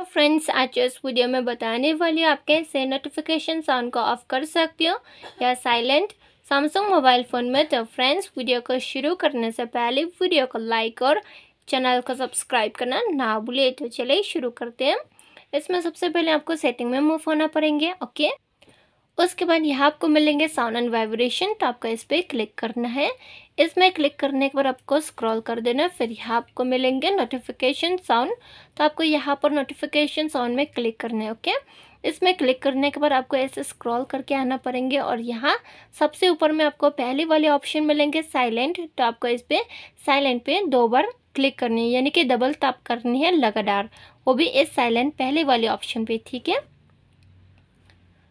तो फ्रेंड्स आज इस वीडियो में बताने वाली आप कैसे नोटिफिकेशन साउंड को ऑफ कर सकते हो या साइलेंट सैमसंग मोबाइल फ़ोन में तो फ्रेंड्स वीडियो को शुरू करने से पहले वीडियो को लाइक और चैनल को सब्सक्राइब करना ना भूले तो चलिए शुरू करते हैं इसमें सबसे पहले आपको सेटिंग में मूव होना पड़ेंगे ओके उसके बाद यहाँ आपको मिलेंगे साउंड एंड वाइब्रेशन तो आपको इस पर क्लिक करना है इसमें क्लिक करने के बाद आपको स्क्रॉल कर देना है फिर यहाँ आपको मिलेंगे नोटिफिकेशन साउंड तो आपको यहाँ पर नोटिफिकेशन साउंड में क्लिक करना है ओके इसमें क्लिक करने के बाद आपको ऐसे स्क्रॉल करके आना पड़ेंगे और यहाँ सबसे ऊपर में आपको पहले वाले ऑप्शन मिलेंगे साइलेंट तो आपको इस पर साइलेंट पे दो बार क्लिक करनी है यानी कि डबल टैप करनी है लगातार वो भी इस साइलेंट पहले वाले ऑप्शन पे ठीक है